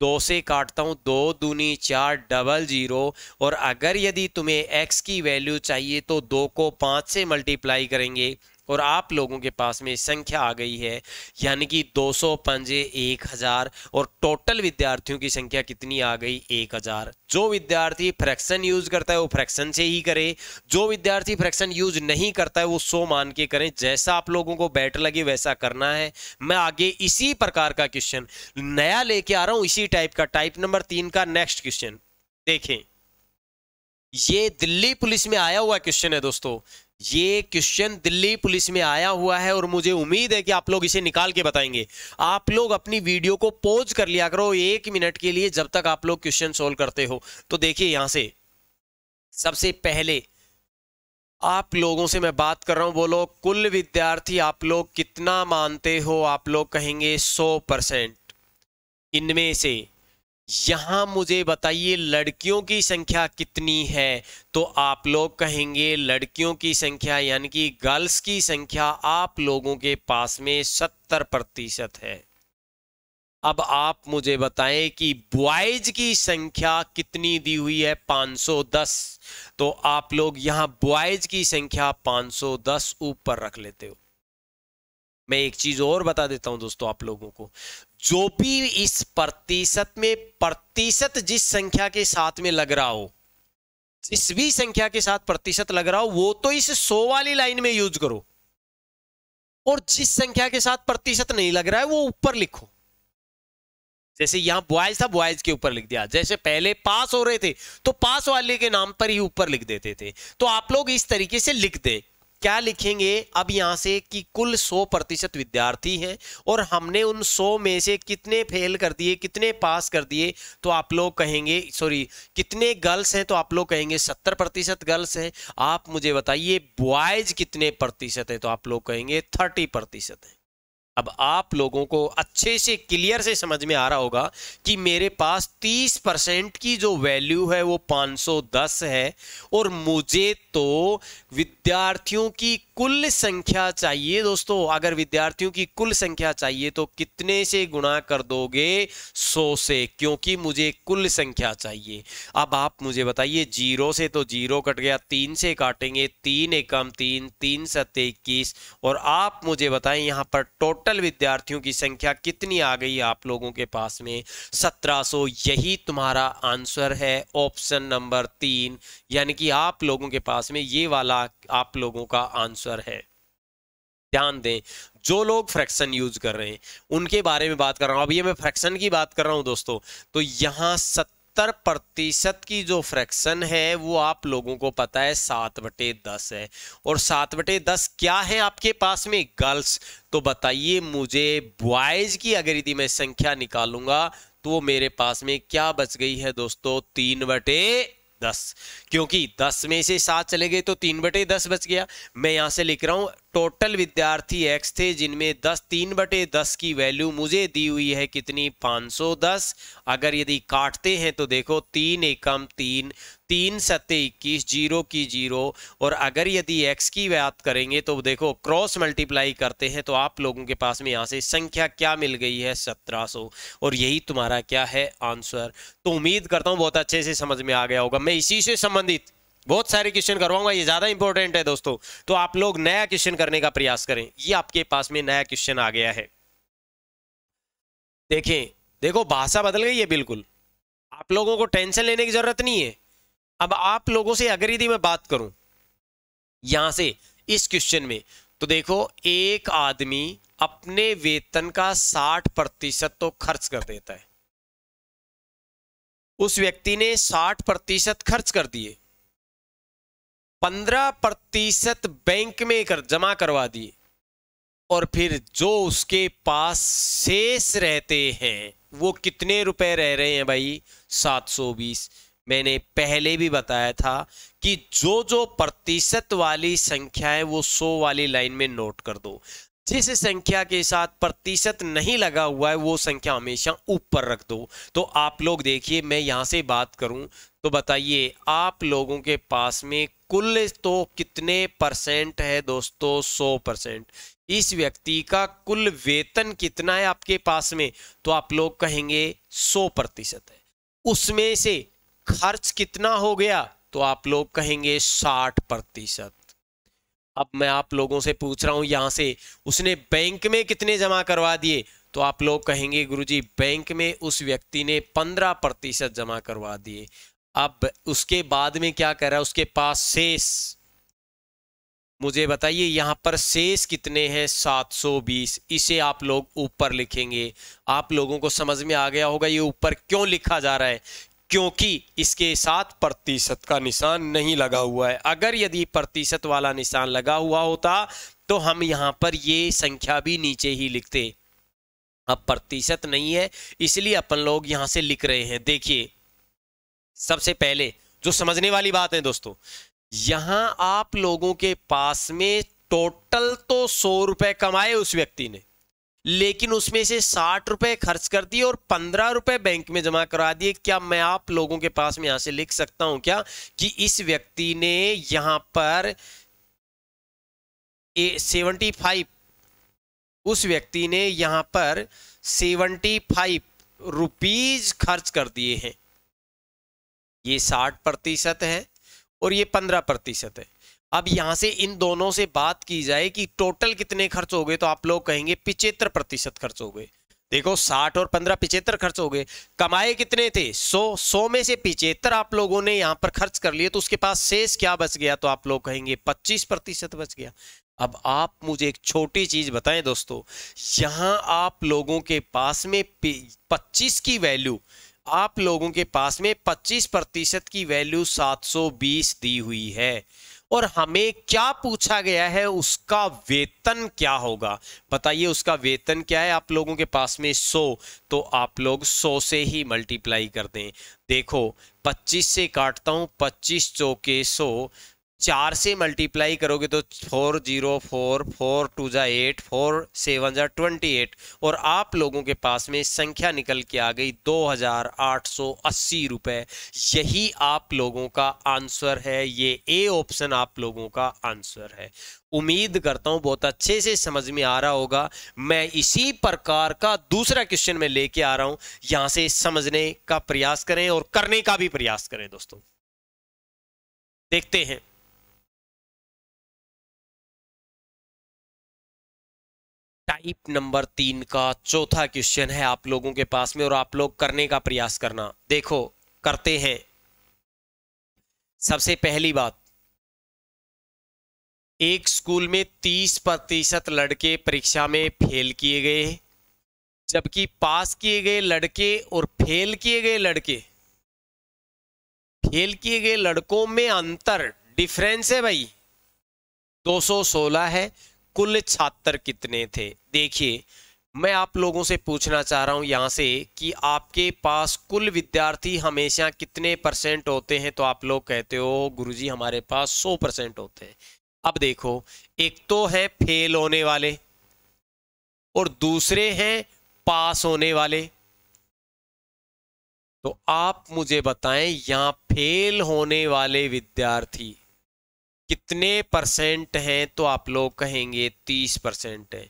दो से काटता हूँ दो दूनी चार डबल जीरो और अगर यदि तुम्हें एक्स की वैल्यू चाहिए तो दो को पाँच से मल्टीप्लाई करेंगे और आप लोगों के पास में संख्या आ गई है यानी कि दो सौ पंजे एक हजार और टोटल विद्यार्थियों की संख्या कितनी आ गई एक हजार जो विद्यार्थी फ्रैक्शन यूज करता है वो फ्रैक्शन से ही करे जो विद्यार्थी फ्रैक्शन यूज नहीं करता है वो सो मान के करें जैसा आप लोगों को बैठ लगे वैसा करना है मैं आगे इसी प्रकार का क्वेश्चन नया लेके आ रहा हूं इसी टाइप का टाइप नंबर तीन का नेक्स्ट क्वेश्चन देखें ये दिल्ली पुलिस में आया हुआ क्वेश्चन है दोस्तों ये क्वेश्चन दिल्ली पुलिस में आया हुआ है और मुझे उम्मीद है कि आप लोग इसे निकाल के बताएंगे आप लोग अपनी वीडियो को पोज कर लिया करो एक मिनट के लिए जब तक आप लोग क्वेश्चन सोल्व करते हो तो देखिए यहां से सबसे पहले आप लोगों से मैं बात कर रहा हूं बोलो कुल विद्यार्थी आप लोग कितना मानते हो आप लोग कहेंगे सौ परसेंट इनमें से यहां मुझे बताइए लड़कियों की संख्या कितनी है तो आप लोग कहेंगे लड़कियों की संख्या यानी कि गर्ल्स की संख्या आप लोगों के पास में सत्तर प्रतिशत है अब आप मुझे बताएं कि बॉयज की संख्या कितनी दी हुई है 510 तो आप लोग यहां बॉयज की संख्या 510 ऊपर रख लेते हो मैं एक चीज और बता देता हूं दोस्तों आप लोगों को जो भी इस प्रतिशत में प्रतिशत जिस संख्या के साथ में लग रहा हो जिस भी संख्या के साथ प्रतिशत लग रहा हो वो तो इस सो वाली लाइन में यूज करो और जिस संख्या के साथ प्रतिशत नहीं लग रहा है वो ऊपर लिखो जैसे यहां बॉयज था बॉयज के ऊपर लिख दिया जैसे पहले पास हो रहे थे तो पास वाले के नाम पर ही ऊपर लिख देते थे तो आप लोग इस तरीके से लिख दे क्या लिखेंगे अब यहाँ से कि कुल 100 प्रतिशत विद्यार्थी हैं और हमने उन 100 में से कितने फेल कर दिए कितने पास कर दिए तो आप लोग कहेंगे सॉरी कितने गर्ल्स हैं तो आप लोग कहेंगे 70 प्रतिशत गर्ल्स हैं आप मुझे बताइए बॉयज कितने प्रतिशत हैं तो आप लोग कहेंगे 30 प्रतिशत हैं अब आप लोगों को अच्छे से क्लियर से समझ में आ रहा होगा कि मेरे पास 30 परसेंट की जो वैल्यू है वो 510 है और मुझे तो विद्यार्थियों की कुल संख्या चाहिए दोस्तों अगर विद्यार्थियों की कुल संख्या चाहिए तो कितने से गुणा कर दोगे 100 से क्योंकि मुझे कुल संख्या चाहिए अब आप मुझे बताइए जीरो से तो जीरो कट गया तीन से काटेंगे तीन एकम तीन तीन सत्य इक्कीस और आप मुझे बताएं यहां पर टोटल टोटल विद्यार्थियों की संख्या कितनी आ गई आप लोगों के पास में 1700 यही तुम्हारा आंसर है ऑप्शन नंबर तीन यानी कि आप लोगों के पास में ये वाला आप लोगों का आंसर है ध्यान दें जो लोग फ्रैक्शन यूज कर रहे हैं उनके बारे में बात कर रहा हूं अब ये मैं फ्रैक्शन की बात कर रहा हूं दोस्तों तो यहां सत्तर सत्तर प्रतिशत की जो फ्रैक्शन है वो आप लोगों को पता है सात बटे दस है और सात बटे दस क्या है आपके पास में गर्ल्स तो बताइए मुझे बॉयज की अगर यदि मैं संख्या निकालूंगा तो वो मेरे पास में क्या बच गई है दोस्तों तीन बटे दस क्योंकि दस में से सात चले गए तो तीन बटे दस बच गया मैं यहां से लिख रहा हूं टोटल विद्यार्थी एक्स थे जिनमें 10 तीन बटे दस की वैल्यू मुझे दी हुई है कितनी 510 अगर यदि काटते हैं तो देखो तीन एकम तीन तीन सत्य इक्कीस जीरो की जीरो और अगर यदि एक्स की बात करेंगे तो देखो क्रॉस मल्टीप्लाई करते हैं तो आप लोगों के पास में यहाँ से संख्या क्या मिल गई है 1700 और यही तुम्हारा क्या है आंसर तो उम्मीद करता हूँ बहुत अच्छे से समझ में आ गया होगा मैं इसी से संबंधित बहुत सारे क्वेश्चन करवाऊंगा ये ज्यादा इंपॉर्टेंट है दोस्तों तो आप लोग नया क्वेश्चन करने का प्रयास करें ये आपके पास में नया क्वेश्चन आ गया है देखें देखो भाषा बदल गई है बिल्कुल आप लोगों को टेंशन लेने की जरूरत नहीं है अब आप लोगों से अगर यदि मैं बात करूं यहां से इस क्वेश्चन में तो देखो एक आदमी अपने वेतन का साठ प्रतिशत तो खर्च कर देता है उस व्यक्ति ने साठ प्रतिशत खर्च कर दिए पंद्रह प्रतिशत बैंक में कर जमा करवा दिए और फिर जो उसके पास शेष रहते हैं वो कितने रुपए रह रहे हैं भाई सात सौ बीस मैंने पहले भी बताया था कि जो जो प्रतिशत वाली संख्या है वो सौ वाली लाइन में नोट कर दो जिस संख्या के साथ प्रतिशत नहीं लगा हुआ है वो संख्या हमेशा ऊपर रख दो तो आप लोग देखिए मैं यहां से बात करूं तो बताइए आप लोगों के पास में कुल तो कितने परसेंट है दोस्तों सौ परसेंट इस व्यक्ति का कुल वेतन कितना है आपके पास में तो आप लोग कहेंगे सौ प्रतिशत है उसमें से खर्च कितना हो गया तो आप लोग कहेंगे साठ प्रतिशत अब मैं आप लोगों से पूछ रहा हूं यहां से उसने बैंक में कितने जमा करवा दिए तो आप लोग कहेंगे गुरुजी बैंक में उस व्यक्ति ने पंद्रह प्रतिशत जमा करवा दिए अब उसके बाद में क्या कर रहा है उसके पास शेष मुझे बताइए यहां पर शेष कितने हैं 720 इसे आप लोग ऊपर लिखेंगे आप लोगों को समझ में आ गया होगा ये ऊपर क्यों लिखा जा रहा है क्योंकि इसके साथ प्रतिशत का निशान नहीं लगा हुआ है अगर यदि प्रतिशत वाला निशान लगा हुआ होता तो हम यहां पर ये संख्या भी नीचे ही लिखते अब प्रतिशत नहीं है इसलिए अपन लोग यहां से लिख रहे हैं देखिए सबसे पहले जो समझने वाली बात है दोस्तों यहां आप लोगों के पास में टोटल तो सौ रुपए कमाए उस व्यक्ति ने लेकिन उसमें से साठ रुपए खर्च कर दिए और पंद्रह रुपए बैंक में जमा करा दिए क्या मैं आप लोगों के पास में यहां से लिख सकता हूं क्या कि इस व्यक्ति ने यहां पर सेवेंटी फाइव उस व्यक्ति ने यहां पर सेवेंटी फाइव रुपीज खर्च कर दिए हैं ये साठ प्रतिशत है और ये पंद्रह प्रतिशत है अब यहाँ से इन दोनों से बात की जाए कि टोटल कितने खर्च हो गए तो आप लोग कहेंगे पिचहत्तर प्रतिशत खर्च हो गए देखो साठ और पंद्रह पिचहत्तर खर्च हो गए कमाए कितने थे सौ सौ में से पिचहत्तर आप लोगों ने यहाँ पर खर्च कर लिए तो उसके पास शेष क्या बच गया तो आप लोग कहेंगे पच्चीस प्रतिशत बच गया अब आप मुझे एक छोटी चीज बताएं दोस्तों यहाँ आप लोगों के पास में पच्चीस की वैल्यू आप लोगों के पास में 25 प्रतिशत की वैल्यू 720 दी हुई है और हमें क्या पूछा गया है उसका वेतन क्या होगा बताइए उसका वेतन क्या है आप लोगों के पास में 100 तो आप लोग 100 से ही मल्टीप्लाई कर दें देखो 25 से काटता हूं 25 चौके 100 चार से मल्टीप्लाई करोगे तो four zero four four two ज़ा एट फोर सेवन ज़ा ट्वेंटी एट और आप लोगों के पास में संख्या निकल के आ गई दो हज़ार आठ सौ अस्सी रुपए यही आप लोगों का आंसर है ये ए ऑप्शन आप लोगों का आंसर है उम्मीद करता हूं बहुत अच्छे से समझ में आ रहा होगा मैं इसी प्रकार का दूसरा क्वेश्चन में लेके आ रहा हूं यहां से समझने का प्रयास करें और करने का भी प्रयास करें दोस्तों देखते हैं टाइप नंबर तीन का चौथा क्वेश्चन है आप लोगों के पास में और आप लोग करने का प्रयास करना देखो करते हैं सबसे पहली बात एक स्कूल में तीस प्रतिशत लड़के परीक्षा में फेल किए गए जबकि पास किए गए लड़के और फेल किए गए लड़के फेल किए गए लड़कों में अंतर डिफरेंस है भाई 216 है कुल छात्र कितने थे देखिए मैं आप लोगों से पूछना चाह रहा हूं यहां से कि आपके पास कुल विद्यार्थी हमेशा कितने परसेंट होते हैं तो आप लोग कहते हो गुरुजी हमारे पास सौ परसेंट होते हैं अब देखो एक तो है फेल होने वाले और दूसरे हैं पास होने वाले तो आप मुझे बताएं यहां फेल होने वाले विद्यार्थी कितने परसेंट हैं तो आप लोग कहेंगे तीस परसेंट हैं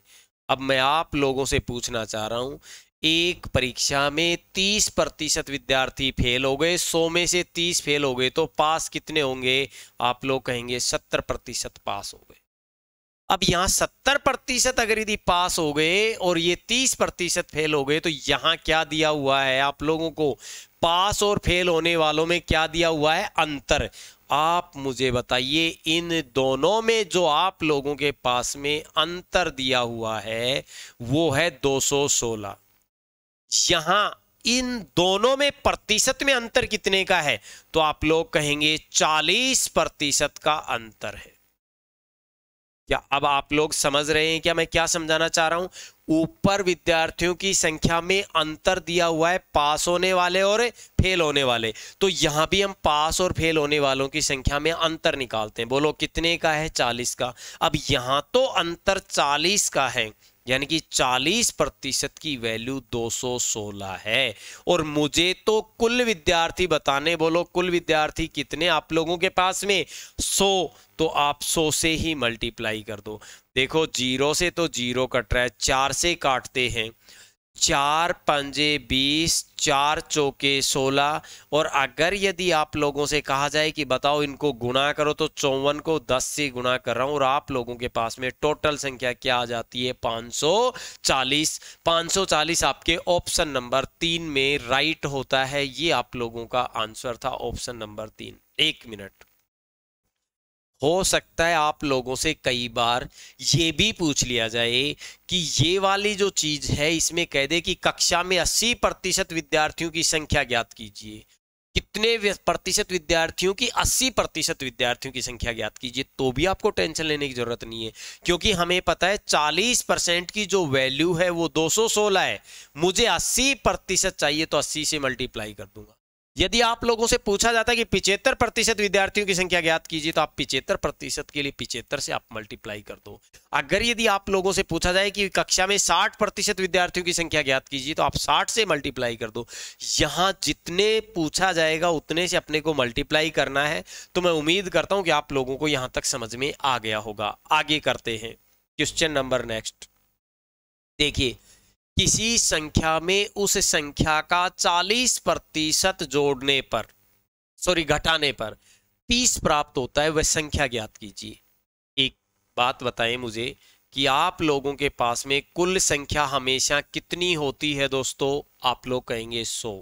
अब मैं आप लोगों से पूछना चाह रहा हूँ एक परीक्षा में तीस प्रतिशत विद्यार्थी फेल हो गए सौ में से तीस फेल हो गए तो पास कितने होंगे आप लोग कहेंगे सत्तर प्रतिशत पास हो गए अब यहाँ सत्तर प्रतिशत अगर यदि पास हो गए और ये तीस प्रतिशत फेल हो गए तो यहाँ क्या दिया हुआ है आप लोगों को पास और फेल होने वालों में क्या दिया हुआ है अंतर आप मुझे बताइए इन दोनों में जो आप लोगों के पास में अंतर दिया हुआ है वो है 216 यहां इन दोनों में प्रतिशत में अंतर कितने का है तो आप लोग कहेंगे 40 प्रतिशत का अंतर है क्या अब आप लोग समझ रहे हैं क्या मैं क्या समझाना चाह रहा हूं ऊपर विद्यार्थियों की संख्या में अंतर दिया हुआ है पास होने वाले और फेल होने वाले तो यहां भी हम पास और फेल होने वालों की संख्या में अंतर निकालते हैं बोलो कितने का है चालीस का अब यहां तो अंतर चालीस का है यानी कि 40 प्रतिशत की वैल्यू 216 है और मुझे तो कुल विद्यार्थी बताने बोलो कुल विद्यार्थी कितने आप लोगों के पास में 100 तो आप 100 से ही मल्टीप्लाई कर दो देखो जीरो से तो जीरो कट रहा है चार से काटते हैं चार पंजे बीस चार चौके सोलह और अगर यदि आप लोगों से कहा जाए कि बताओ इनको गुणा करो तो चौवन को दस से गुणा कर रहा हूं और आप लोगों के पास में टोटल संख्या क्या आ जाती है सौ चालीस सौ चालीस आपके ऑप्शन नंबर तीन में राइट होता है ये आप लोगों का आंसर था ऑप्शन नंबर तीन एक मिनट हो सकता है आप लोगों से कई बार ये भी पूछ लिया जाए कि ये वाली जो चीज है इसमें कह दे कि कक्षा में 80 प्रतिशत विद्यार्थियों की संख्या ज्ञात कीजिए कितने प्रतिशत विद्यार्थियों की 80 प्रतिशत विद्यार्थियों की संख्या ज्ञात कीजिए तो भी आपको टेंशन लेने की जरूरत नहीं है क्योंकि हमें पता है 40 परसेंट की जो वैल्यू है वो 216 है मुझे 80 प्रतिशत चाहिए तो 80 से मल्टीप्लाई कर दूंगा यदि आप लोगों से पूछा जाता है कि पिचहत्तर प्रतिशत विद्यार्थियों की संख्या ज्ञात कीजिए तो आप पिचहत्तर प्रतिशत के लिए पिचहत्तर से आप मल्टीप्लाई कर दो अगर यदि आप लोगों से पूछा जाए कि कक्षा में साठ प्रतिशत विद्यार्थियों की संख्या ज्ञात कीजिए तो आप साठ से मल्टीप्लाई कर दो यहां जितने पूछा जाएगा उतने से अपने को मल्टीप्लाई करना है तो मैं उम्मीद करता हूं कि आप लोगों को यहां तक समझ में आ गया होगा आगे करते हैं क्वेश्चन नंबर नेक्स्ट देखिए किसी संख्या में उस संख्या का 40 प्रतिशत जोड़ने पर सॉरी घटाने पर 30 प्राप्त होता है वह संख्या ज्ञात कीजिए एक बात बताएं मुझे कि आप लोगों के पास में कुल संख्या हमेशा कितनी होती है दोस्तों आप लोग कहेंगे 100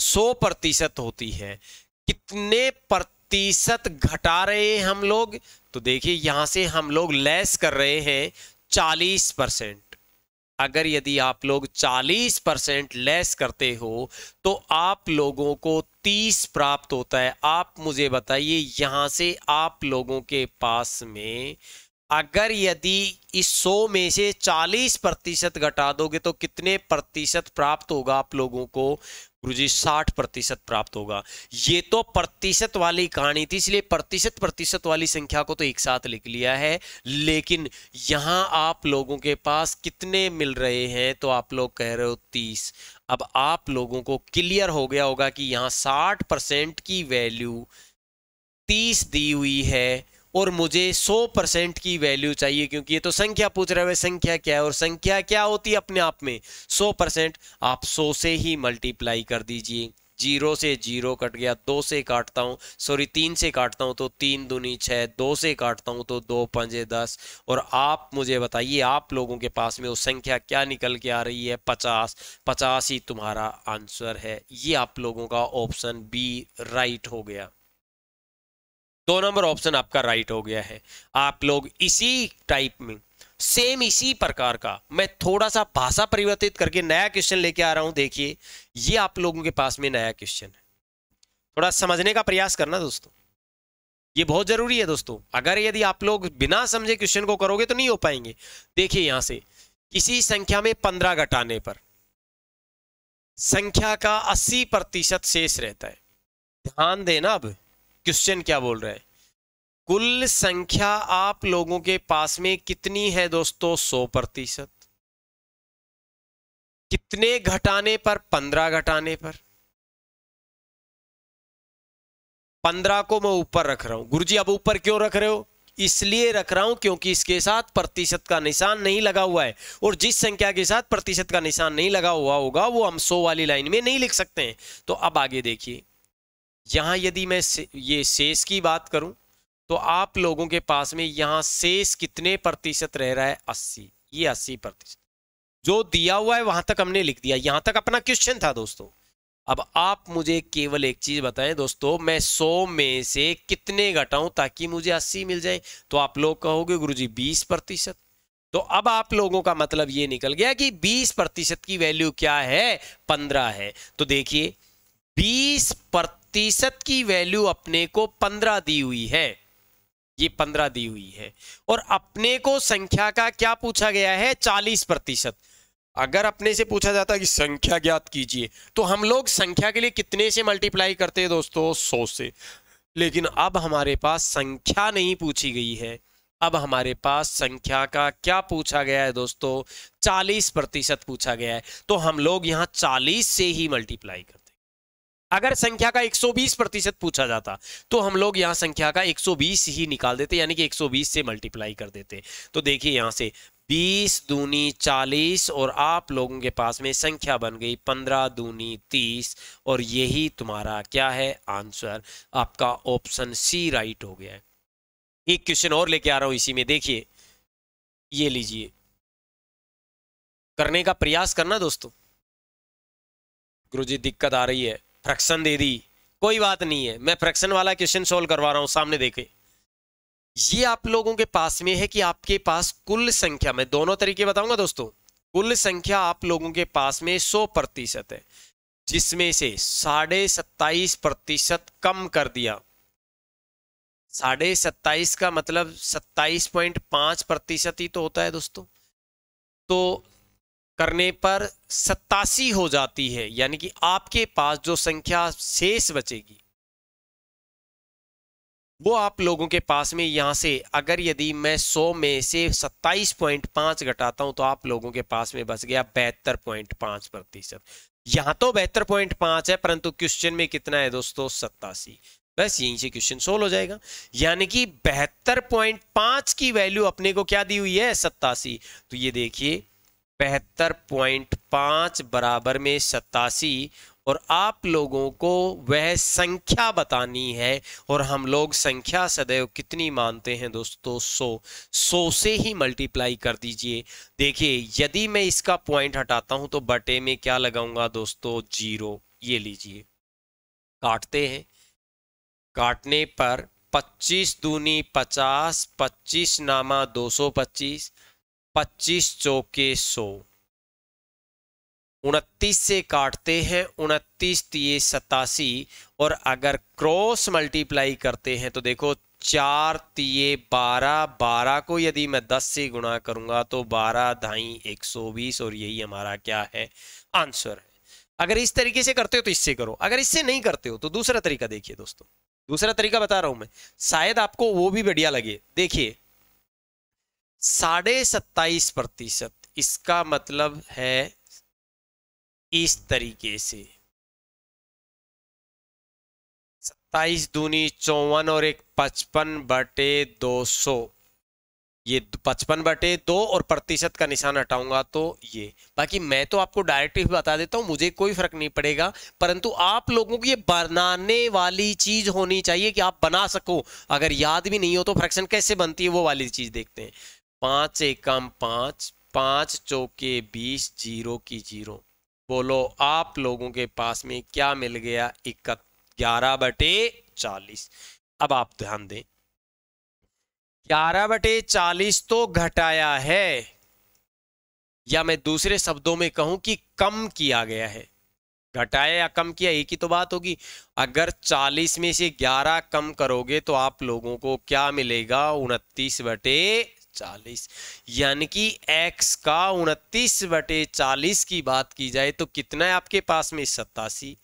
100 प्रतिशत होती है कितने प्रतिशत घटा रहे हैं हम लोग तो देखिए यहां से हम लोग लेस कर रहे हैं 40 परसेंट अगर यदि आप लोग 40 परसेंट लेस करते हो तो आप लोगों को 30 प्राप्त होता है आप मुझे बताइए यहां से आप लोगों के पास में अगर यदि इस 100 में से 40 प्रतिशत घटा दोगे तो कितने प्रतिशत प्राप्त होगा आप लोगों को गुरुजी 60 प्रतिशत प्राप्त होगा ये तो प्रतिशत वाली कहानी थी इसलिए प्रतिशत प्रतिशत वाली संख्या को तो एक साथ लिख लिया है लेकिन यहां आप लोगों के पास कितने मिल रहे हैं तो आप लोग कह रहे हो तीस अब आप लोगों को क्लियर हो गया होगा कि यहां साठ परसेंट की वैल्यू तीस दी हुई है और मुझे 100 परसेंट की वैल्यू चाहिए क्योंकि ये तो संख्या पूछ रहे हैं संख्या क्या है और संख्या क्या होती है अपने आप में 100 परसेंट आप 100 से ही मल्टीप्लाई कर दीजिए जीरो से जीरो कट गया दो से काटता हूँ सॉरी तीन से काटता हूँ तो तीन दुनी छः दो से काटता हूँ तो दो पंजे दस और आप मुझे बताइए आप लोगों के पास में वो संख्या क्या निकल के आ रही है पचास पचास ही तुम्हारा आंसर है ये आप लोगों का ऑप्शन बी राइट हो गया दो नंबर ऑप्शन आपका राइट हो गया है आप लोग इसी टाइप में सेम इसी प्रकार का मैं थोड़ा सा भाषा परिवर्तित करके नया क्वेश्चन लेके आ रहा हूं देखिए ये आप लोगों के पास में नया क्वेश्चन है थोड़ा समझने का प्रयास करना दोस्तों ये बहुत जरूरी है दोस्तों अगर यदि आप लोग बिना समझे क्वेश्चन को करोगे तो नहीं हो पाएंगे देखिए यहां से किसी संख्या में पंद्रह घटाने पर संख्या का अस्सी प्रतिशत शेष रहता है ध्यान देना अब क्वेश्चन क्या बोल रहा है कुल संख्या आप लोगों के पास में कितनी है दोस्तों सौ प्रतिशत कितने घटाने पर पंद्रह घटाने पर पंद्रह को मैं ऊपर रख रहा हूं गुरुजी अब ऊपर क्यों रख रहे हो इसलिए रख रहा हूं क्योंकि इसके साथ प्रतिशत का निशान नहीं लगा हुआ है और जिस संख्या के साथ प्रतिशत का निशान नहीं लगा हुआ होगा वो हम सौ वाली लाइन में नहीं लिख सकते हैं तो अब आगे देखिए यहाँ यदि मैं से, ये शेष की बात करूं तो आप लोगों के पास में यहाँ शेष कितने प्रतिशत रह रहा है अस्सी ये अस्सी प्रतिशत जो दिया हुआ है वहां तक हमने लिख दिया यहां तक अपना क्वेश्चन था दोस्तों अब आप मुझे केवल एक चीज बताएं दोस्तों मैं 100 में से कितने घटाऊं ताकि मुझे 80 मिल जाए तो आप लोग कहोगे गुरुजी 20 प्रतिशत तो अब आप लोगों का मतलब ये निकल गया कि 20 प्रतिशत की वैल्यू क्या है 15 है तो देखिए 20 प्रतिशत प्रतिशत की वैल्यू अपने को पंद्रह दी हुई है ये पंद्रह दी हुई है और अपने को संख्या का क्या पूछा गया है चालीस प्रतिशत अगर अपने से पूछा जाता कि संख्या ज्ञात कीजिए तो हम लोग संख्या के लिए कितने से मल्टीप्लाई करते हैं दोस्तों सौ से लेकिन अब हमारे पास संख्या नहीं पूछी गई है अब हमारे पास संख्या का क्या पूछा गया है दोस्तों चालीस प्रतिशत पूछा गया है तो हम लोग यहाँ चालीस से ही मल्टीप्लाई करते अगर संख्या का 120 प्रतिशत पूछा जाता तो हम लोग यहाँ संख्या का 120 ही निकाल देते यानी कि 120 से मल्टीप्लाई कर देते तो देखिए यहाँ से 20 दूनी 40 और आप लोगों के पास में संख्या बन गई 15 दूनी 30 और यही तुम्हारा क्या है आंसर आपका ऑप्शन सी राइट हो गया है एक क्वेश्चन और लेके आ रहा हूं इसी में देखिए ये लीजिए करने का प्रयास करना दोस्तों गुरुजी दिक्कत आ रही है फ्रैक्शन दे दी कोई बात नहीं है मैं फ्रैक्शन वाला क्वेश्चन सोल्व करवा रहा हूँ सामने देखे ये आप लोगों के पास में है कि आपके पास कुल संख्या में दोनों तरीके बताऊंगा दोस्तों कुल संख्या आप लोगों के पास में सौ प्रतिशत है जिसमें से साढ़े सत्ताईस प्रतिशत कम कर दिया साढ़े सत्ताईस का मतलब सत्ताईस पॉइंट पांच प्रतिशत ही तो होता है दोस्तों तो करने पर सत्तासी हो जाती है यानी कि आपके पास जो संख्या शेष बचेगी वो आप लोगों के पास में यहां से अगर यदि मैं 100 में से 27.5 घटाता हूं तो आप लोगों के पास में बच गया बेहतर पॉइंट पांच प्रतिशत यहां तो बेहतर पॉइंट पांच है परंतु क्वेश्चन में कितना है दोस्तों सत्तासी बस यहीं से क्वेश्चन सोल्व हो जाएगा यानी कि बेहतर पॉइंट पांच की वैल्यू अपने को क्या दी हुई है सत्तासी तो ये देखिए बहत्तर पॉइंट पाँच बराबर में सतासी और आप लोगों को वह संख्या बतानी है और हम लोग संख्या सदैव कितनी मानते हैं दोस्तों सौ सौ से ही मल्टीप्लाई कर दीजिए देखिए यदि मैं इसका पॉइंट हटाता हूं तो बटे में क्या लगाऊंगा दोस्तों जीरो ये लीजिए काटते हैं काटने पर पच्चीस दूनी पचास पच्चीस नामा दो सौ पच्चीस पच्चीस चौके सौ उनतीस से काटते हैं उनतीस तीय सतासी और अगर क्रॉस मल्टीप्लाई करते हैं तो देखो चार तीय बारह बारह को यदि मैं दस से गुणा करूंगा तो बारह ढाई एक सौ बीस और यही हमारा क्या है आंसर है अगर इस तरीके से करते हो तो इससे करो अगर इससे नहीं करते हो तो दूसरा तरीका देखिए दोस्तों दूसरा तरीका बता रहा हूं मैं शायद आपको वो भी बढ़िया लगे देखिए साढ़े सत्ताईस प्रतिशत इसका मतलब है इस तरीके से सत्ताईस दूनी चौवन और एक पचपन बटे दो सौ ये पचपन बटे दो और प्रतिशत का निशान हटाऊंगा तो ये बाकी मैं तो आपको डायरेक्ट ही बता देता हूं मुझे कोई फर्क नहीं पड़ेगा परंतु आप लोगों को ये बनाने वाली चीज होनी चाहिए कि आप बना सको अगर याद भी नहीं हो तो फ्रैक्शन कैसे बनती है वो वाली चीज देखते हैं पांच एकम पांच पांच चौके बीस जीरो की जीरो बोलो आप लोगों के पास में क्या मिल गया इक ग्यारह बटे चालीस अब आप ध्यान दें ग्यारह बटे चालीस तो घटाया है या मैं दूसरे शब्दों में कहूं कि कम किया गया है घटाया या कम किया एक ही तो बात होगी अगर 40 में से 11 कम करोगे तो आप लोगों को क्या मिलेगा उनतीस बटे चालीस यानी कि x का उनतीस बटे चालीस की बात की जाए तो कितना है आपके पास में सत्तासी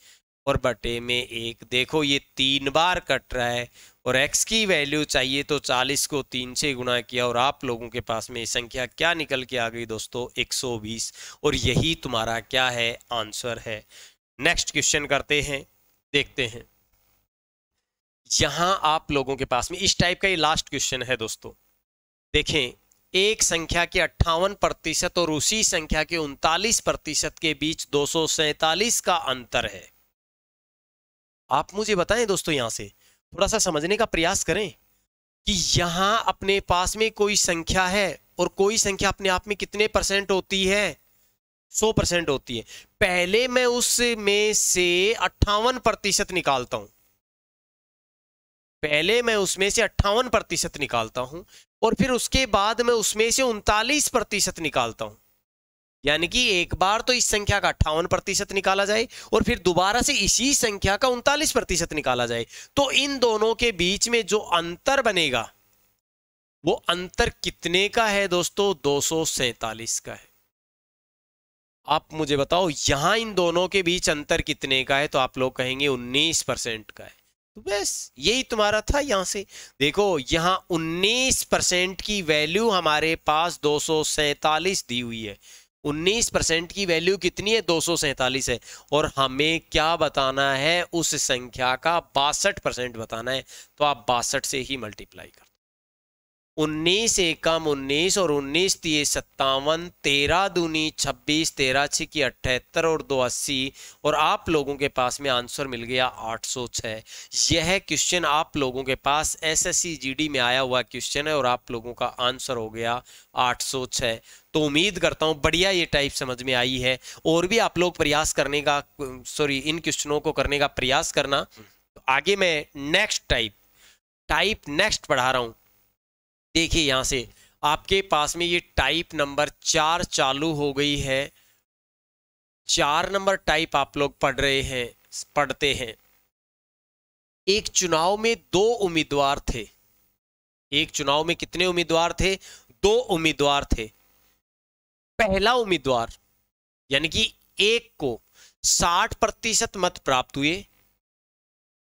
और बटे में एक देखो ये तीन बार कट रहा है और x की वैल्यू चाहिए तो 40 को तीन से गुणा किया और आप लोगों के पास में संख्या क्या निकल के आ गई दोस्तों 120 और यही तुम्हारा क्या है आंसर है नेक्स्ट क्वेश्चन करते हैं देखते हैं यहां आप लोगों के पास में इस टाइप का ये लास्ट क्वेश्चन है दोस्तों देखें एक संख्या के अट्ठावन प्रतिशत और उसी संख्या के उनतालीस प्रतिशत के बीच दो का अंतर है आप मुझे बताएं दोस्तों यहां से थोड़ा सा समझने का प्रयास करें कि यहां अपने पास में कोई संख्या है और कोई संख्या अपने आप में कितने परसेंट होती है सौ परसेंट होती है पहले मैं उसमें से अट्ठावन प्रतिशत निकालता हूं पहले मैं उसमें से अट्ठावन प्रतिशत निकालता हूं और फिर उसके बाद मैं उसमें से उनतालीस प्रतिशत निकालता हूं यानी कि एक बार तो इस संख्या का अट्ठावन प्रतिशत निकाला जाए और फिर दोबारा से इसी संख्या का उनतालीस प्रतिशत निकाला जाए तो इन दोनों के बीच में जो अंतर बनेगा वो अंतर कितने का है दोस्तों दो का है आप मुझे बताओ यहां इन दोनों के बीच अंतर कितने का है तो आप लोग कहेंगे 19 परसेंट का है तो बस यही तुम्हारा था यहाँ से देखो यहाँ 19 परसेंट की वैल्यू हमारे पास दो दी हुई है 19 परसेंट की वैल्यू कितनी है दो है और हमें क्या बताना है उस संख्या का बासठ परसेंट बताना है तो आप बासठ से ही मल्टीप्लाई कर उन्नीस एकम उन्नीस और उन्नीस तीय सत्तावन तेरह दूनी छब्बीस तेरह छिकी की अठहत्तर और दो अस्सी और आप लोगों के पास में आंसर मिल गया आठ सौ छः यह क्वेश्चन आप लोगों के पास एसएससी जीडी में आया हुआ क्वेश्चन है और आप लोगों का आंसर हो गया आठ सौ छः तो उम्मीद करता हूँ बढ़िया ये टाइप समझ में आई है और भी आप लोग प्रयास करने का सॉरी इन क्वेश्चनों को करने का प्रयास करना तो आगे मैं नेक्स्ट टाइप टाइप नेक्स्ट पढ़ा रहा हूँ देखिए यहाँ से आपके पास में ये टाइप नंबर चार चालू हो गई है चार नंबर टाइप आप लोग पढ़ रहे हैं पढ़ते हैं एक चुनाव में दो उम्मीदवार थे एक चुनाव में कितने उम्मीदवार थे दो उम्मीदवार थे पहला उम्मीदवार यानी कि एक को 60 प्रतिशत मत प्राप्त हुए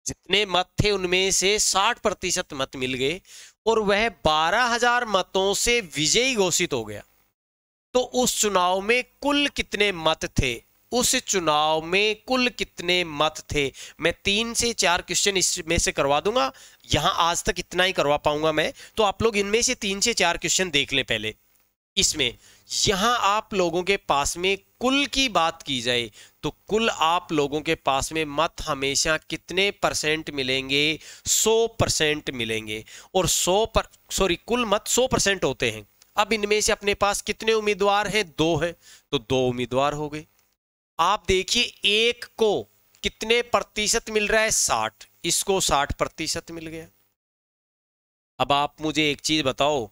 जितने मत थे उनमें से 60 प्रतिशत मत मिल गए और वह बारह हजार मतों से विजयी घोषित हो गया तो उस चुनाव में कुल कितने मत थे उस चुनाव में कुल कितने मत थे मैं तीन से चार क्वेश्चन इसमें से करवा दूंगा यहां आज तक इतना ही करवा पाऊंगा मैं तो आप लोग इनमें से तीन से चार क्वेश्चन देख लें पहले इसमें यहां आप लोगों के पास में कुल की बात की जाए तो कुल आप लोगों के पास में मत हमेशा कितने परसेंट मिलेंगे 100 परसेंट मिलेंगे और 100 पर सॉरी कुल मत 100 परसेंट होते हैं अब इनमें से अपने पास कितने उम्मीदवार हैं दो हैं तो दो उम्मीदवार हो गए आप देखिए एक को कितने प्रतिशत मिल रहा है साठ इसको साठ प्रतिशत मिल गया अब आप मुझे एक चीज बताओ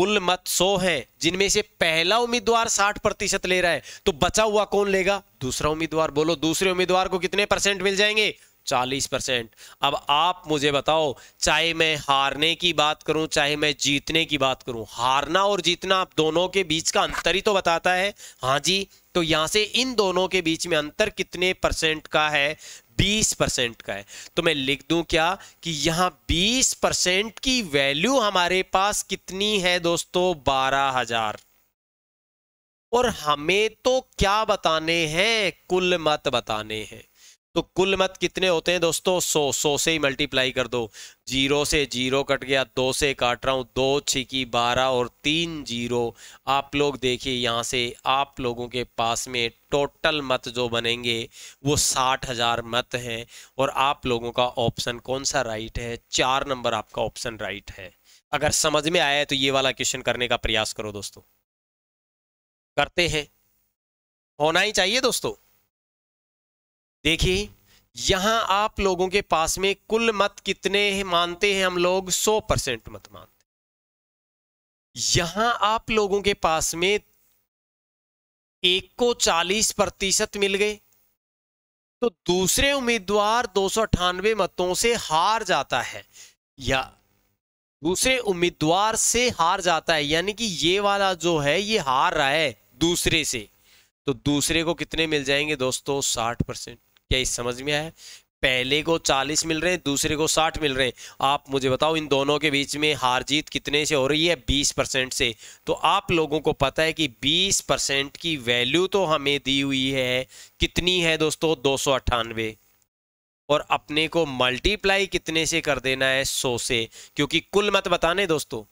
कुल मत सौ है जिनमें से पहला उम्मीदवार साठ प्रतिशत ले रहा है तो बचा हुआ कौन लेगा दूसरा उम्मीदवार बोलो दूसरे उम्मीदवार को कितने परसेंट मिल जाएंगे चालीस परसेंट अब आप मुझे बताओ चाहे मैं हारने की बात करूं चाहे मैं जीतने की बात करूं हारना और जीतना आप दोनों के बीच का अंतर ही तो बताता है हाँ जी तो यहां से इन दोनों के बीच में अंतर कितने परसेंट का है 20 परसेंट का है तो मैं लिख दूं क्या कि यहां 20 परसेंट की वैल्यू हमारे पास कितनी है दोस्तों बारह हजार और हमें तो क्या बताने हैं कुल मत बताने हैं तो कुल मत कितने होते हैं दोस्तों सौ सौ से ही मल्टीप्लाई कर दो जीरो से जीरो कट गया दो से काट रहा हूँ दो छिकी बारह और तीन जीरो आप लोग देखिए यहाँ से आप लोगों के पास में टोटल मत जो बनेंगे वो साठ हजार मत हैं और आप लोगों का ऑप्शन कौन सा राइट है चार नंबर आपका ऑप्शन राइट है अगर समझ में आया है तो ये वाला क्वेश्चन करने का प्रयास करो दोस्तों करते हैं होना ही चाहिए दोस्तों देखिए यहां आप लोगों के पास में कुल मत कितने है मानते हैं हम लोग सौ परसेंट मत मानते यहां आप लोगों के पास में एक को चालीस प्रतिशत मिल गए तो दूसरे उम्मीदवार दो मतों से हार जाता है या दूसरे उम्मीदवार से हार जाता है यानी कि ये वाला जो है ये हार रहा है दूसरे से तो दूसरे को कितने मिल जाएंगे दोस्तों साठ परसेंट क्या इस समझ में आया पहले को 40 मिल रहे हैं दूसरे को 60 मिल रहे हैं आप मुझे बताओ इन दोनों के बीच में हार जीत कितने से हो रही है 20 परसेंट से तो आप लोगों को पता है कि 20 परसेंट की वैल्यू तो हमें दी हुई है कितनी है दोस्तों दो और अपने को मल्टीप्लाई कितने से कर देना है 100 से क्योंकि कुल मत बताने दोस्तों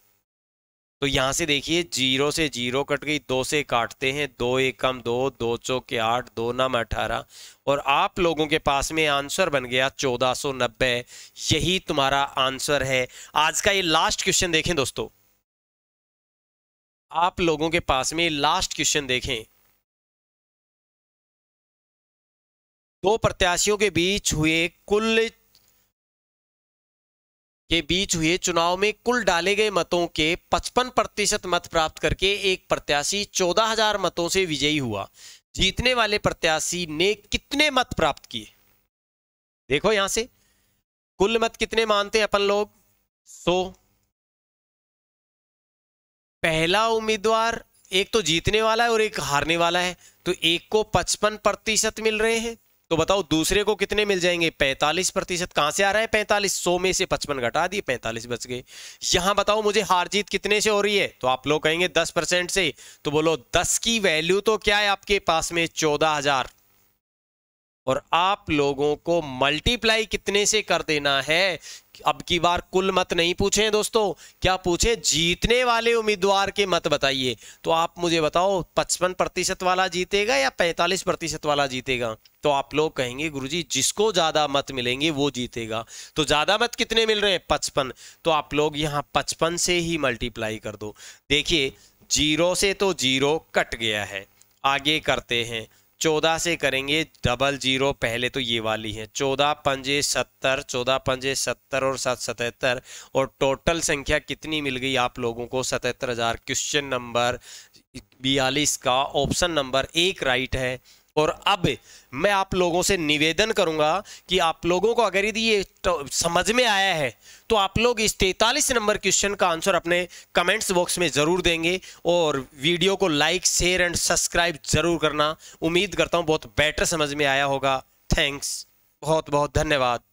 तो यहाँ से देखिए जीरो से जीरो कट गई दो से काटते हैं दो कम दो दो चौके आठ दो नम अठारह और आप लोगों के पास में आंसर बन गया चौदह सौ नब्बे यही तुम्हारा आंसर है आज का ये लास्ट क्वेश्चन देखें दोस्तों आप लोगों के पास में लास्ट क्वेश्चन देखें दो प्रत्याशियों के बीच हुए कुल के बीच हुए चुनाव में कुल डाले गए मतों के 55 प्रतिशत मत प्राप्त करके एक प्रत्याशी 14,000 मतों से विजयी हुआ जीतने वाले प्रत्याशी ने कितने मत प्राप्त किए देखो यहां से कुल मत कितने मानते हैं अपन लोग सो पहला उम्मीदवार एक तो जीतने वाला है और एक हारने वाला है तो एक को 55 प्रतिशत मिल रहे हैं तो बताओ दूसरे को कितने मिल जाएंगे 45 प्रतिशत कहां से आ रहा है 45 100 में से 55 घटा दिए 45 बच गए यहां बताओ मुझे हार जीत कितने से हो रही है तो आप लोग कहेंगे 10 परसेंट से तो बोलो 10 की वैल्यू तो क्या है आपके पास में 14000 और आप लोगों को मल्टीप्लाई कितने से कर देना है अब की बार कुल मत नहीं पूछे दोस्तों क्या पूछे जीतने वाले उम्मीदवार के मत बताइए तो आप मुझे बताओ पचपन प्रतिशत वाला जीतेगा या पैंतालीस प्रतिशत वाला जीतेगा तो आप लोग कहेंगे गुरुजी जिसको ज्यादा मत मिलेंगे वो जीतेगा तो ज्यादा मत कितने मिल रहे हैं पचपन तो आप लोग यहाँ पचपन से ही मल्टीप्लाई कर दो देखिए जीरो से तो जीरो कट गया है आगे करते हैं चौदह से करेंगे डबल जीरो पहले तो ये वाली है चौदह पंजे सत्तर चौदह पंजे सत्तर और सात सतहत्तर और टोटल संख्या कितनी मिल गई आप लोगों को सतहत्तर हज़ार क्वेश्चन नंबर बयालीस का ऑप्शन नंबर एक राइट है और अब मैं आप लोगों से निवेदन करूंगा कि आप लोगों को अगर यदि ये तो समझ में आया है तो आप लोग इस तैतालीस नंबर क्वेश्चन का आंसर अपने कमेंट्स बॉक्स में ज़रूर देंगे और वीडियो को लाइक शेयर एंड सब्सक्राइब ज़रूर करना उम्मीद करता हूँ बहुत बेटर समझ में आया होगा थैंक्स बहुत बहुत धन्यवाद